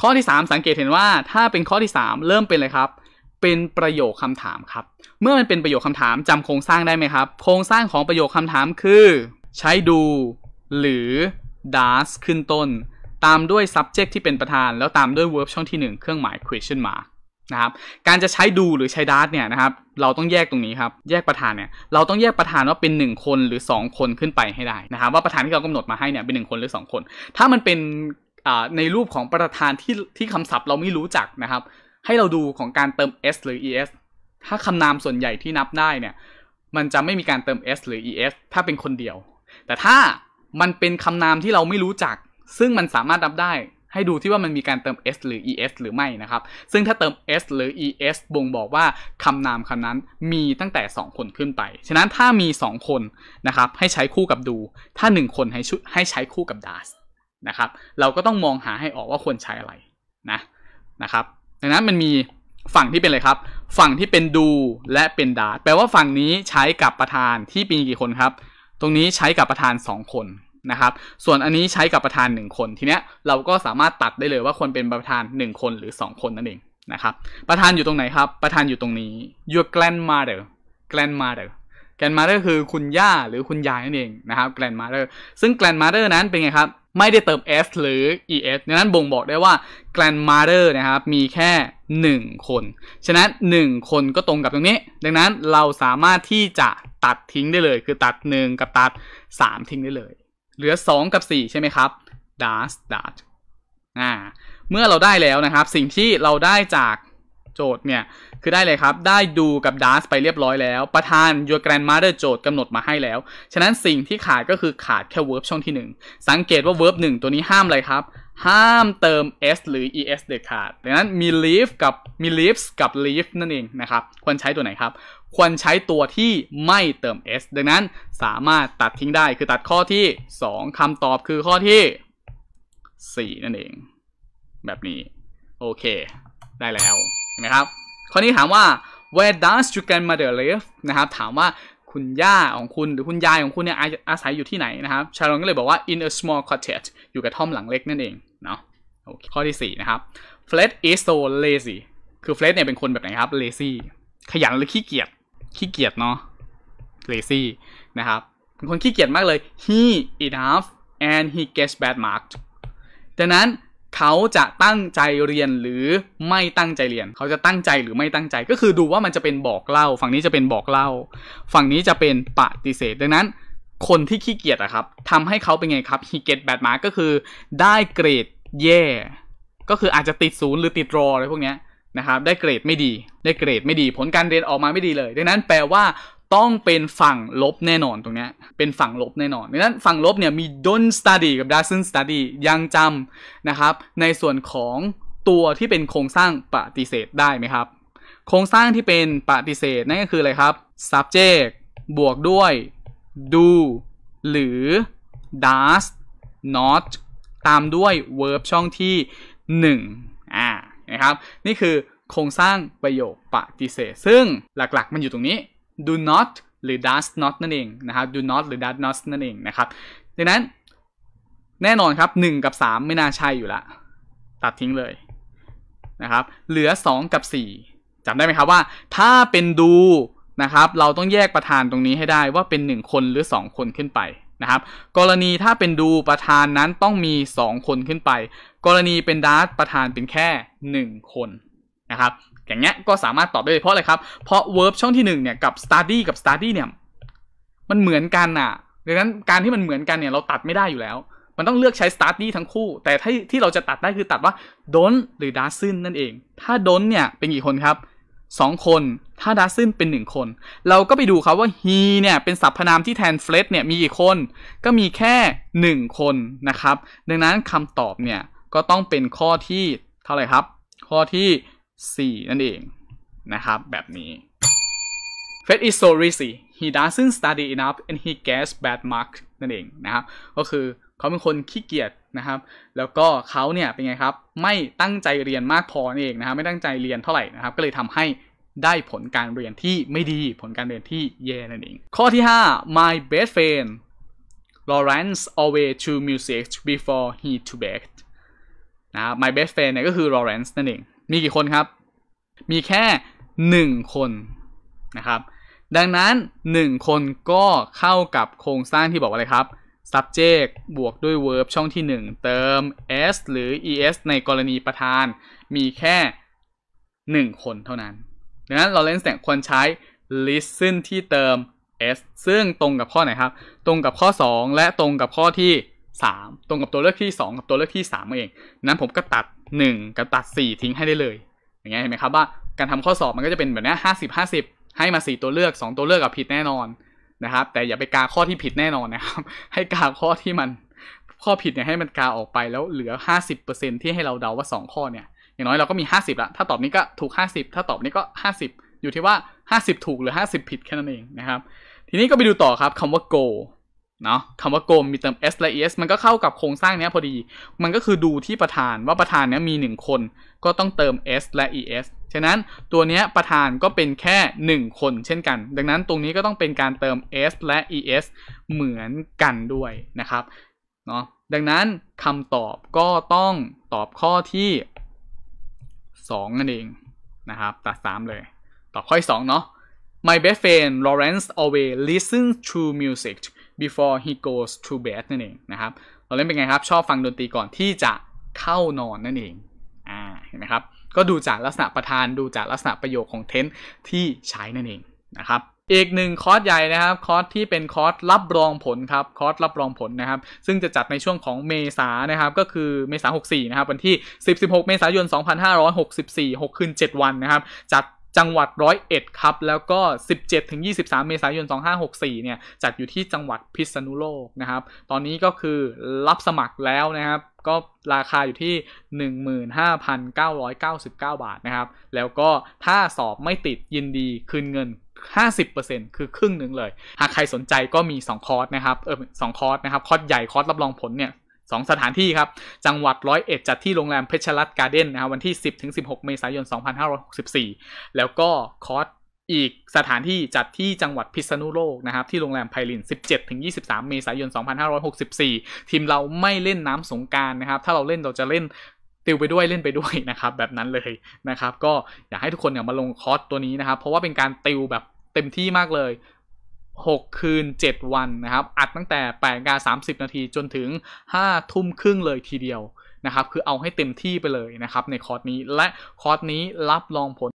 ข้อ ที่ 3สังเกตเห็นว่าถ้าเป็นข้อที่ 3 เริ่มเป็นเลยครับ เป็นประโยคคำถามครับ เมื่อมันเป็นประโยคคำถามจำโครงสร้างได้ไหมครับ โครงสร้างของประโยคคำถามคือใช้ดูหรือ does ขึ้นต้น ตามด้วย subject ที่เป็นประธาน แล้วตามด้วย verb ช่องที่ 1 เครื่องหมาย question mark นะครับการจะใช้ดูหรือใช้ดาร์เนี่ยนะครับเราต้องแยกตรงนี้ครับแยกประธานเนี่ยเราต้องแยกประธานว่าเป็น 1 คนหรือ 2 คนขึ้นไปให้ได้นะครับว่าประธานที่เรากำหนดมาให้เนี่ยเป็น1คนหรือ2 คน ถ้ามันเป็นในรูปของประธานที่ที่คำศัพท์เราไม่รู้จักนะครับ ให้เราดูของการเติม s หรือ es ถ้าคำนามส่วนใหญ่ที่นับได้เนี่ยมันจะไม่มีการเติม s หรือ es ถ้าเป็นคนเดียว แต่ถ้ามันเป็นคำนามที่เราไม่รู้จัก ซึ่งมันสามารถนับได้ ให้ดูที่ว่ามันมีการเติม s หรือ es หรือไม่นะครับซึ่งถ้าเติม s หรือ es บ่งบอกว่าคำนามคำนั้นมีตั้งแต่ 2 คนขึ้นไปฉะนั้นถ้ามี 2 คนนะครับให้ใช้คู่กับดู ถ้า1คนให้ให้ใช้คู่กับ does นะครับเราก็ต้องมองหาให้ออกว่าควรใช้อะไรนะนะครับดังนั้นมันมีฝั่งที่เป็นอะไรครับ ฝั่งที่เป็นดูและเป็นดาร์แปลว่าฝั่งนี้ใช้กับประธานที่มีกี่คนครับ ตรงนี้ใช้กับประธาน 2 คนนะครับ ส่วนอันนี้ใช้กับประธาน1คน ทีเนี้ยเราก็สามารถตัดได้เลยว่าควรเป็นประธาน1คนหรือ2 คนนั่นเองนะครับประธานอยู่ตรงไหนครับ ประธานอยู่ตรงนี้ your grandmother grandmother grandmother คือคุณย่าหรือคุณยายนั่นเองนะครับ grandmother ซึ่ง grandmother นั้นเป็นไงครับไม่ได้เติม s หรือ es ดังนั้นบ่งบอกได้ว่า grandmother นะครับมีแค่ 1 คน ฉะนั้น 1 คนก็ตรงกับตรงนี้ ดังนั้นเราสามารถที่จะตัดทิ้งได้เลยคือตัด 1 กับตัด 3 ทิ้งได้เลยเหลือ 2 กับ 4 ใช่ไหมครับ does does อ่าเมื่อเราได้แล้วนะครับสิ่งที่เราได้จากโจทย์เนี่ย คือได้เลยครับ ได้ดูกับดาสไปเรียบร้อยแล้ว ประธานยูแกรนมา d m เดอร์โจทย์กำหนดมาให้แล้ว ฉะนั้นสิ่งที่ขาดก็คือขาดแค่วิร์บช่องที่ 1 สังเกตว่าวิร์บหตัวนี้ห้ามอะไรครับ ห้ามเติม s หรือ es เด็ดขาดดังนั้นมี leave กับมี leaves กับ leave นั่นเองนะครับ ควรใช้ตัวไหนครับ ควรใช้ตัวที่ไม่เติม s ดังนั้นสามารถตัดทิ้งได้ คือตัดข้อที่ 2 คำตอบคือข้อที่ 4นั่นเอง แบบนี้โอเคได้แล้วนไหมครับข้อนี้ถามว่า where does your grandmother live นะครับถามว่าคุณย่าของคุณหรือคุณยายของคุณเนี่ยอาศัยอยู่ที่ไหนนะครับ ชาลอนก็เลยบอกว่า in a small cottage อยู่กับท่อมหลังเล็กนั่นเองเนาะโอเคข้อที่4นะครับ Fred is so lazy คือ Fred เนี่ยเป็นคนแบบไหนครับ lazy ขยันหรือขี้เกียจขี้เกียจเนาะ lazy นะครับเป็นคนขี้เกียจมากเลย he enough and he gets bad marks ดังนั้นเขาจะตั้งใจเรียนหรือไม่ตั้งใจเรียนเขาจะตั้งใจหรือไม่ตั้งใจ ก็คือดูว่ามันจะเป็นบอกเล่า ฝั่งนี้จะเป็นบอกเล่า ฝั่งนี้จะเป็นปฏิเสธ ดังนั้นคนที่ขี้เกียจอะครับทำให้เขาเป็นไงครับ he get bad mark ก็คือได้เกรดแย่ ก็คืออาจจะติดศูนย์หรือติดรออะไรพวกเนี้ยนะครับได้เกรดไม่ดี ได้เกรดไม่ดี ผลการเรียนออกมาไม่ดีเลย ดังนั้นแปลว่าต้องเป็นฝั่งลบแน่นอน ตรงนี้ เป็นฝั่งลบแน่นอนดังนั้นฝั่งลบเนี่ยมี don't study กับ doesn't study ยังจำนะครับ ในส่วนของตัวที่เป็นโครงสร้างปฏิเสธได้ไหมครับ โครงสร้างที่เป็นปฏิเสธนั่นก็คืออะไรครับ subject บวกด้วย do หรือ does not ตามด้วย verb ช่องที่ 1 อ่านะครับ นี่คือโครงสร้างประโยคปฏิเสธ ซึ่งหลักๆมันอยู่ตรงนี้ do not หรือ does not นั่นเองนะครับ do not หรือ does not นั่นเองนะครับดังนั้นแน่นอนครับ 1 กับ 3 ไม่น่าใช่อยู่ละ ตัดทิ้งเลยนะครับ เหลือ 2 กับ 4จำได้ไหมครับว่า ถ้าเป็นดูนะครับ เราต้องแยกประธานตรงนี้ให้ได้ว่าเป็น 1 คนหรือ 2 คนขึ้นไปนะครับ กรณีถ้าเป็นดูประธานนั้นต้องมี 2 คนขึ้นไป กรณีเป็นดาร์ประธานเป็นแค่ 1 คนนะครับอย่างเงี้ยก็สามารถตอบได้เพราะอะไรครับ เพราะ verb ช่องที่ 1 เนี่ยกับ study กับ study เนี่ยมันเหมือนกันอ่ะดังนั้นการที่มันเหมือนกันเนี่ยเราตัดไม่ได้อยู่แล้ว มันต้องเลือกใช้ study ทั้งคู่ แต่ที่ที่เราจะตัดได้คือตัดว่า don't หรือ doesn't นั่นเอง ถ้า don't เนี่ยเป็นกี่คนครับสองคนถ้าดัซ s n t เป็นหนึ่งคน เราก็ไปดูครับว่า he เนี่ยเป็นสรรพนามที่แทน f ฟลตเนี่ยมีกี่คน ก็มีแค่หนึ่งคนนะครับดังนั้นคำตอบเนี่ยก็ต้องเป็นข้อที่เท่าไหร่ครับ ข้อที่ C นั่นเอง นะครับ แบบนี้ f e d is so lazy he doesn't study enough and he gets bad mark s นั่นเองนะครับ ก็คือ เขาเป็นคนขี้เกียจนะครับ แล้วก็เขาเนี่ยเป็นไงครับ ไม่ตั้งใจเรียนมากพอนั่นเองนะครับ ไม่ตั้งใจเรียนเท่าไหร่นะครับ ก็เลยทำให้ได้ผลการเรียนที่ไม่ดี ผลการเรียนที่แย่นั่นเอง ข้อที่ 5 my best friend Lawrence always to music before he to bed นะ my best friend เนี่ยก็คือ Lawrence นั่นเองมีกี่คนครับ มีแค่ 1 คนนะครับ ดังนั้น 1 คนก็เข้ากับโครงสร้างที่บอกว่าอะไรครับ subject บวกด้วย verb ช่องที่ 1 เติม s หรือ es ในกรณีประธาน มีแค่ 1 คนเท่านั้น ดังนั้นเราเล่นแสงควรใช้ listen ที่เติม s ซึ่งตรงกับข้อไหนครับ ตรงกับข้อ 2 และตรงกับข้อที่ 3 ตรงกับตัวเลือกที่ 2 กับตัวเลือกที่ 3เองนั้นผมก็ตัดหนึ่งกับตัดสี่ทิ้งให้ได้เลยอย่างเงี้ยเห็นไหมครับ ว่าการทำข้อสอบมันก็จะเป็นแบบนี้ห้าสิบห้าสิบให้มาสี่ตัวเลือกสองตัวเลือกกับผิดแน่นอน นะครับ แต่อย่าไปกาข้อที่ผิดแน่นอน นะครับ ให้กาข้อที่มันข้อผิดเนี่ยให้มันกาออกไปแล้วเหลือห้าสิบเเปอร์ซ็นที่ให้ เราเดาว่าสองข้อเนี่ย อย่างน้อยเราก็มีห้าสิบละถ้าตอบนี้ก็ถูกห้าสิบถ้าตอบนี้ก็ห้าสิบอยู่ที่ว่าห้าสิบถูกหรือห้าสิบผิดแค่นั้นเองนะครับทีนี้ก็ไปดูต่อครับคำว่า go เนาะคำว่ากลมมีเติม s และ es มันก็เข้ากับโครงสร้างเนี้ยพอดี มันก็คือดูที่ประธานว่าประธานเนี้ยมี 1 คน ก็ต้องเติม s และ es ฉะนั้นตัวเนี้ยประธานก็เป็นแค่ 1 คนเช่นกัน ดังนั้นตรงนี้ก็ต้องเป็นการเติม s และ es เหมือนกันด้วยนะครับ เนาะดังนั้นคำตอบก็ต้องตอบข้อที่2นั่นเองนะครับตัด3เลย ตอบข้อที่2เนาะ My best friend Lawrence always listens to music before he goes to bed นั่นเองนะครับเราเล่นเป็นไงครับชอบฟังดนตรีก่อนที่จะเข้านอนนั่นเองอ่าเห็นไหมครับก็ดูจากลักษณะประธาน ดูจากลักษณะประโยคของเทน์ที่ใช้นั่นเองนะครับอีกหนึ่งคอร์สใหญ่นะครับคอร์สที่เป็นคอร์สรับรองผลครับคอร์สรับรองผลนะครับซึ่งจะจัดในช่วงของเมษานะครับก็คือเมษา64นะครับวันที่10 16 เมษายน2564 6คืน7 วันนะครับจัดจังหวัดร้อยเอ็ดครับ แล้วก็สิบเจ็ดถึงยี่สสิบามเมษายนสองหห้ากสี่เนี่ย จัดอยู่ที่จังหวัดพิษณุโลกนะครับ ตอนนี้ก็คือรับสมัครแล้วนะครับ ก็ราคาอยู่ที่หหหนนนึ่่งมื้้้าาพัเเกรอยบเก้าบาทนะครับ แล้วก็ถ้าสอบไม่ติดยินดีคืนเงิน 50%คือครึ่งหนึ่งเลย หากใครสนใจก็มี 2 คอร์สนะครับเออสคอร์สนะครับคอร์สใหญ่คอร์สรับรองผลเนี่ย2 สถานที่ครับจังหวัดร้อยเอ็ดจัดที่โรงแรมเพชรรัตน์การ์เด้นนะครับวันที่ 10ถึง16 เมษายน 2564 แล้วก็คอร์สอีกสถานที่จัดที่จังหวัดพิษณุโลกนะครับที่โรงแรมไพลิน 17-23 เมษายน 2564 ทีมเราไม่เล่นน้ำสงการนะครับ ถ้าเราเล่นเราจะเล่นติวไปด้วยเล่นไปด้วยนะครับแบบนั้นเลยนะครับ ก็อยากให้ทุกคนเนี่ยมาลงคอร์สตัวนี้นะครับ เพราะว่าเป็นการติวแบบเต็มที่มากเลย6 คืน 7 วันนะครับ อัดตั้งแต่8กา30นาทีจนถึง 5 ทุ่มครึ่งเลยทีเดียวนะครับ คือเอาให้เต็มที่ไปเลยนะครับในคอร์สนี้และคอร์สนี้รับรองผล